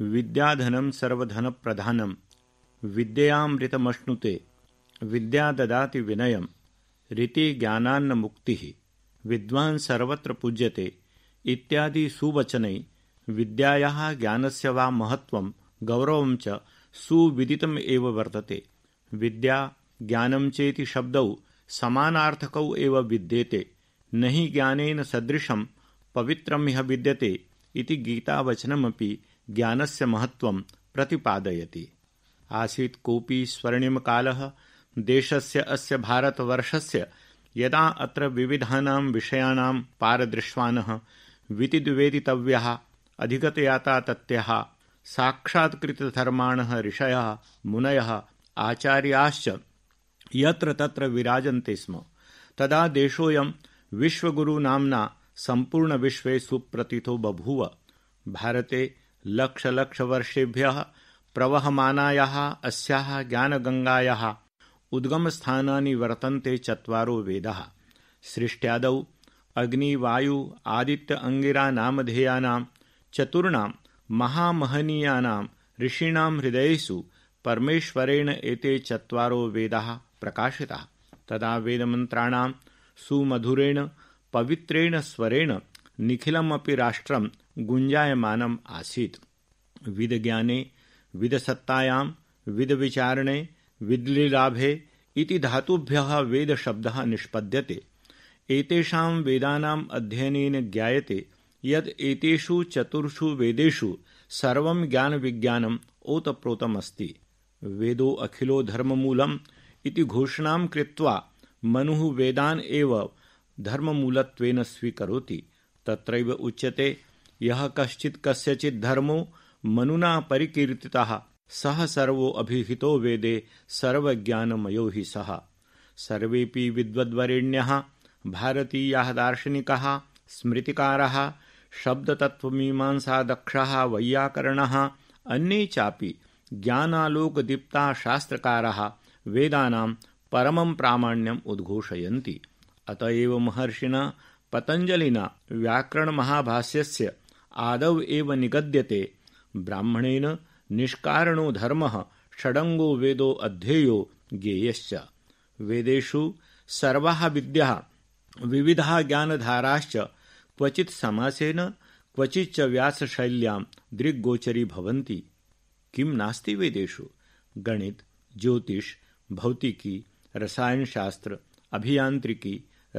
विद्याधनं सर्वधनप्रधानं विद्यामृतमश्नुते विद्या ददाति विनयम् ऋतिज्ञानान् मुक्तिः विद्वान् सर्वत्र पूज्यते इत्यादि सुवचनै विद्यायाः ज्ञानस्य वा महत्त्वं गौरवं च सुविदितम् एव वर्तते विद्या ज्ञानं चेति शब्दौ समानार्थकौ एव विद्येते न हि ज्ञानेन सदृशं पवित्र विद्यते इति गीतावचनमपि ज्ञानस्य महत्त्वं प्रतिपादयति आसीत् कोऽपि स्वर्णिमकालः देशस्य अस्य भारतवर्षस्य यदा अत्र विविधानां विषयाणां पारदृश्वानः वितिद्वेदितव्यः अधिकतया तातत्यः साक्षात्कृतधर्माणः ऋषयः मुनयः आचार्याश्च यत्र तत्र विराजन्ते स्म तदा देशोऽयं विश्वगुरुनाम्ना सम्पूर्णविश्वे सुप्रतितो बभूव भारते लक्षलक्षवर्षेभ्यः प्रवहमानायाः अस्याः ज्ञानगङ्गायाः उद्गमस्थानानि वर्तन्ते चत्वारो वेदाः सृष्ट्यादौ अग्निवायु आदित्य अङ्गिरा नामधेयानां चतुर्णां महामहनीयानां ऋषीणां हृदयेषु परमेश्वरेण एते चत्वारो वेदाः प्रकाशिताः तदा वेदमन्त्राणां सुमधुरेण पवित्रेण स्वरेण निखिलमपि राष्ट्रं गुञ्जायमानम् आसीत् विदज्ञाने विदसत्तायां विदविचारणे विद्लिलाभे इति धातुभ्यः वेदशब्दः निष्पद्यते एतेषां वेदानाम् अध्ययनेन ज्ञायते यत् एतेषु चतुर्षु वेदेषु सर्वं ज्ञानविज्ञानम् ओतप्रोतमस्ति वेदो अखिलो धर्ममूलम् इति घोषणां कृत्वा मनुः वेदान् एव धर्ममूलत्वेन स्वीकरोति तत्रैव उच्यते यह कश्चित् कस्यचित् धर्मो मनुना परिकीर्ति सह सर्वो अभिहितो वेदे सर्वज्ञानमयो हि स्मृति सर्वेऽपि विद्वद्वरेण्यः भारतीयाः दार्शनिकः स्मृतिकारः शब्दतत्त्वमीमांसादक्षः वैयाकरणः अन्ये चापि शास्त्रकार वेदा परम प्राण्यम उद्घोषयन्ति अतएव एव पतंजलिना व्याकरण महाभाष्य आदव एव निगद्यते ब्राह्मणेन निष्कारणो धर्म षडंगो वेदो अध्येयो ज्ञेयश्च वेदेषु सर्वाः विद्याः विविधा ज्ञानधाराश्च क्वचित् समासेन क्वचिच्च व्यासशैल्यां दृग्गोचरी भवन्ति किं नास्ति वेदेषु गणित ज्योतिष भौतिकी रसायनशास्त्र अभियांत्रिकी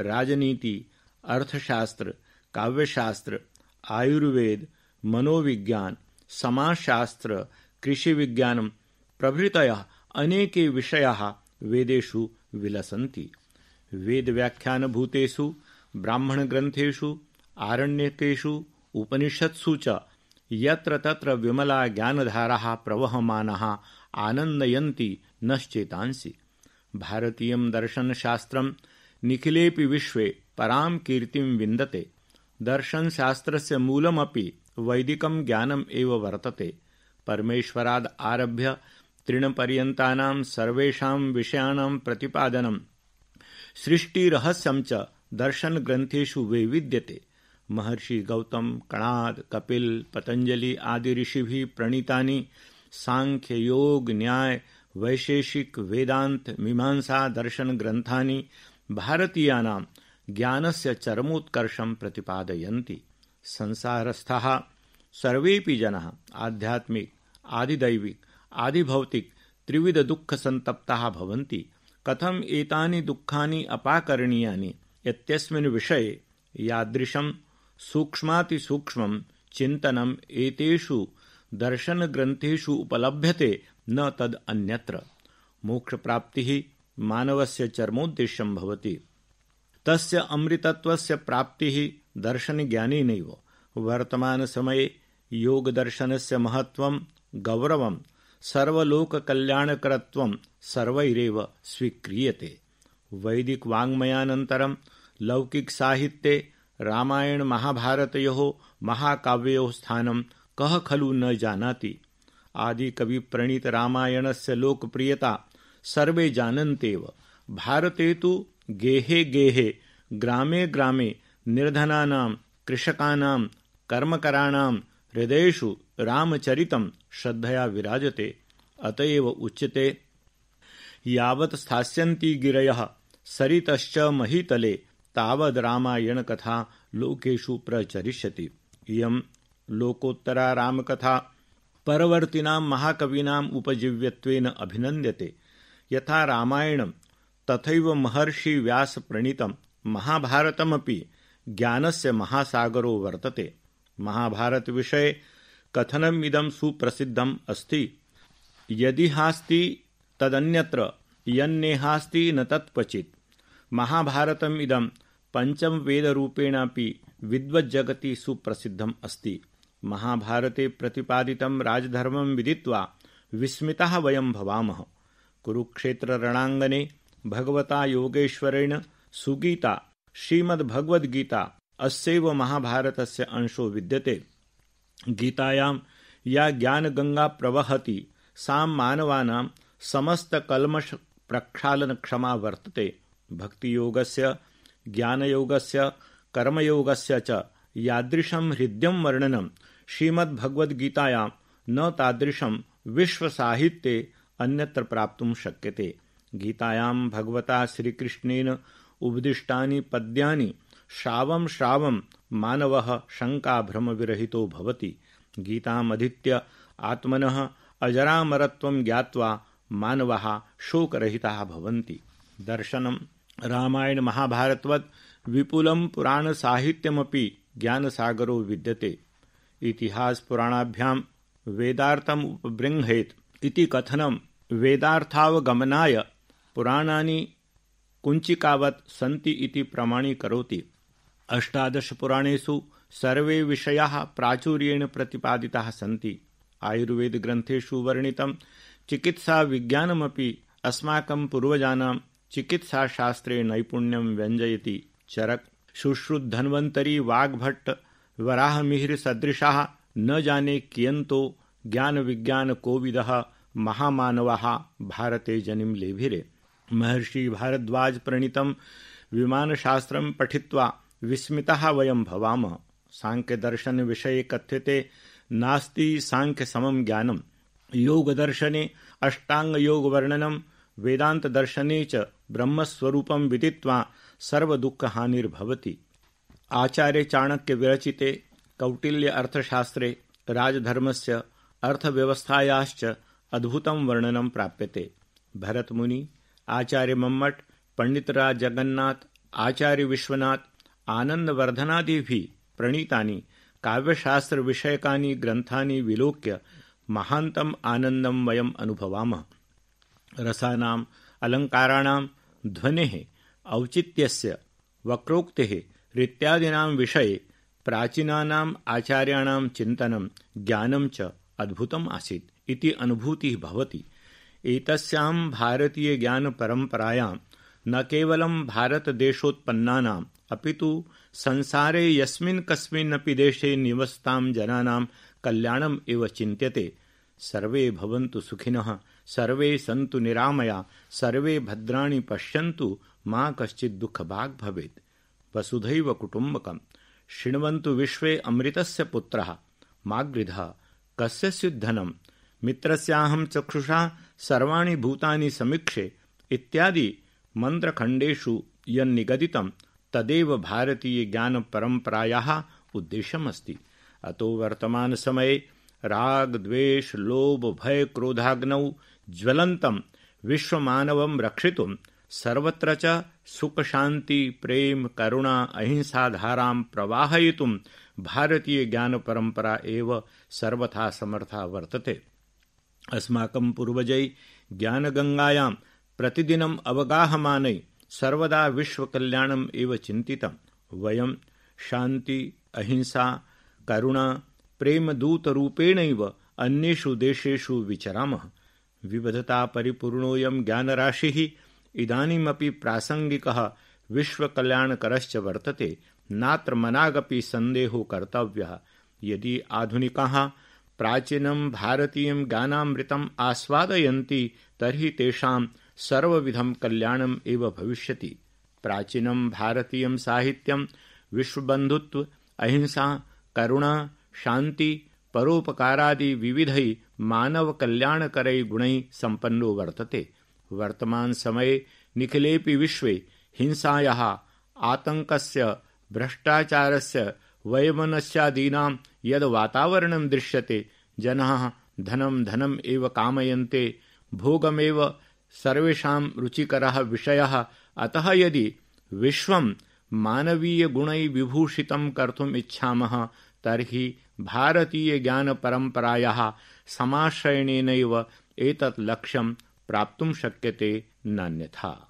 राजनीति अर्थशास्त्र काव्यशास्त्र आयुर्वेद मनोविज्ञान సమాజశాస్త్ర कृषि विज्ञान प्रभृतय अनेके विषयाः वेदेषु विलसन्ति वेदव्याख्यानभूतेषु ब्राह्मणग्रन्थेषु आरण्यकेषु उपनिषत्सु च यत्र तत्र विमला ज्ञानधाराः प्रवहमानाः आनन्दयन्ति नश्चेतांसि भारतीयं दर्शनशास्त्रं निखिलेऽपि विश्वे परां कीर्तिं विन्दते से मूलमपि वैदिक ज्ञानम् एव वर्तते परमेश्वराद आरभ्य तृणपर्यन्तानां विषयाण विषयाणां प्रतिपादनं सृष्टिरहस्यं च दर्शनग्रन्थेषु वैविध्यते महर्षि गौतम कणाद कपिल पतंजलि आदि भी प्रणीतानि सांख्य योग न्याय वैशेषिक वेदांत मीमांसा दर्शन ग्रंथानी भारतीयानाम ज्ञान से चरमोत्कर्ष प्रतिपादयन्ति संसारस्थ सर्वे जन आध्यात्मिक आदिदैविक आदिभौतिक त्रिविध दुख संतप्ताः कथम एतानि दुःखानि अपाकरणीयानि इत्यस्मिन् विषये यादृशं सूक्ष्मातिसूक्ष्मं चिन्तनम् एतेषु दर्शनग्रन्थेषु उपलभ्यते न तद् अन्यत्र मोक्षप्राप्तिः मानवस्य चर्मोद्देश्यं भवति तस्य अमृतत्वस्य प्राप्तिः दर्शनज्ञानी नैव वर्तमानसमये योगदर्शनस्य महत्त्वं गौरवं सर्वलोककल्याणकरत्वं सर्वैरेव स्वीक्रियते वैदिकवाङ्मयानन्तरं लौकिकसाहित्ये रामायणमहाभारतयोः महाकाव्ययोः स्थानं कः खलु न जानाति आदिकविप्रणीतरामायणस्य लोकप्रियता सर्वे जानन्त्येव भारते तु गेहे गेहे ग्रामे ग्रामे निर्धनानां कृषकाणां कर्मकराणां हृदयेषु रामचरितं श्रद्धया विराजते अत एव उच्यते यावत् स्थास्यन्ति गिरयः सरितश्च महीतले तावद् रामायणकथा लोकेषु प्रचरिष्यति इयं लोकोत्तरा रामकथा परवर्तिनां महाकवीनाम् उपजीव्यत्वेन अभिनन्द्यते यथा रामायणं तथा महर्षि व्यास महाभारतमी ज्ञान से महासागरो वर्तते महाभारत विषय कथनम सुप्रसिद्धम अस्ति यदि हास्ति तदन्यत्र यन्नेहास्ति न तत्क्वचित् महाभारतम इदं पंचम वेद रूपेण विद्वज्जगति सुप्रसिद्धम अस्ति महाभारते प्रतिपादितं राजधर्मं विदित्वा विस्मितः वयं भवामः कुरुक्षेत्र भगवता योगेश्वरेण सुगीता श्रीमद्भगवद्गीता अस्यैव महाभारतस्य अंशो विद्यते गीतायां या ज्ञानगङ्गा प्रवहति सा मानवानां समस्तकल्मष प्रक्षालनक्षमा वर्तते भक्तियोगस्य ज्ञानयोगस्य कर्मयोगस्य च यादृशं हृद्यं वर्णनं श्रीमद्भगवद्गीतायां न तादृशं विश्वसाहित्ये अन्यत्र प्राप्तुं शक्यते गीतायां भगवता पद्या उपदिष्टानि पद्यानि मानव शंका भ्रम विरहितो भवति गीतामधीत्य आत्मनः अजरामरत्वं ज्ञात्वा दर्शन शोकरहिताः महाभारतवत विपुल पुराण साहित्यमी ज्ञान ज्ञानसागरो विद्यते इतिहासपुराणाभ्यां वेदार्थम् उपबृंहेत् इति कथनम वेदार्थावगमनाय पुराणानि कुञ्चिकावत् सन्ति इति प्रमाणीकरोति अष्टादशपुराणेषु सर्वे विषयाः प्राचुर्येण प्रतिपादिताः सन्ति आयुर्वेदग्रन्थेषु वर्णितं चिकित्साविज्ञानमपि अस्माकं पूर्वजानां चिकित्साशास्त्रे नैपुण्यं व्यञ्जयति चरक् शुश्रुद्धन्वन्तरी वाग्भट्ट वराहमिहिरसदृशाः न जाने कियन्तो ज्ञानविज्ञानकोविदः महामानवाः भारते जनिं लेभिरे महर्षि भारद्वाज विमान विमानशास्त्रं पठित्वा विस्मितः वयं दर्शन विषय कथ्यते नास्ति अष्टांग योग योगदर्शने वेदांत दर्शने च ब्रह्मस्वरूपं विदित्वा चाणक्य विरचिते कौटिल्य अर्थशास्त्रे राजधर्मस्य अर्थव्यवस्थायाश्च अद्भुतं वर्णनं प्राप्यते भरतमुनि आचार्य मम्मट पंडित राज जगन्नाथ आचार्य विश्वनाथ आनंद वर्धनादि भी प्रणीतानि काव्यशास्त्र विषयकानि ग्रंथानि विलोक्य महान्तम् आनन्दं वयम अनुभवाम रसानाम अलङ्काराणां ध्वनि औचित्यस्य वक्रोक्ति रीत्यादीनां विषय प्राचीनानाम् आचार्याणां चिन्तनं ज्ञानम च अद्भुतम आसीत इति अनुभूतिः भवति एतस्यां भारतीयज्ञानपरम्परायां न भारत भारतदेशोत्पन्नानाम् अपितु संसारे यस्मिन् कस्मिन्नपि देशे निवसतां जनानां कल्याणम् एव चिन्त्यते सर्वे भवन्तु सुखिनः सर्वे सन्तु निरामया सर्वे भद्राणि पश्यन्तु मा कश्चित् दुःखभाग् भवेत् वसुधैव कुटुम्बकम् शृण्वन्तु विश्वे अमृतस्य पुत्रः मागृधः कस्य सिद्धनम् मित्रस्याहं चक्षुषा सर्वाणि भूतानि समीक्षे इत्यादि मन्त्रखण्डेषु यन्निगदितं तदेव भारतीयज्ञानपरम्परायाः उद्देश्यमस्ति अतो भय क्रोधाग्नौ ज्वलन्तं विश्वमानवं रक्षि सर्वत्र च सुखशान्ति प्रेम करुणा अहिंसाधारां प्रवाहयितुं परंपरा एव सर्वथा समर्था वर्तते अस्माकं पूर्वजै ज्ञानगङ्गायां प्रतिदिनम् अवगाहमानै सर्वदा विश्वकल्याणम् एव चिन्तितं वयं शान्ति अहिंसा करुणा प्रेमदूतरूपेणैव अन्येषु देशेषु विचरामः विविधता परिपूर्णोऽयं ज्ञानराशिः इदानीमपि प्रासङ्गिकः विश्वकल्याणकरश्च वर्तते नात्र मनागपि सन्देहो कर्तव्यः यदि आधुनिकाः प्राचीन भारतीय गानामृत आस्वादय तरी तेषां सर्वविधं कल्याणम् एव भविष्यति प्राचीनं भारतीयं साहित्यं विश्वबन्धुत्व अहिंसा करुणा शांति परोपकारादि विविध मानव कल्याणकरै गुण संपन्नो वर्तते वर्तमान समये विश्व विश्वे आतंक भ्रष्टाचार से वयमनस्यादीनां यद् वातावरणं दृश्यते जनाः धनं धनम् एव कामयन्ते भोगमेव सर्वेषां रुचिकरः विषयः अतः यदि विश्वं मानवीयगुणैः विभूषितं कर्तुम् इच्छामः तर्हि भारतीयज्ञानपरम्परायाः समाश्रयणेनैव एतत् लक्ष्यं प्राप्तुं शक्यते नान्यथा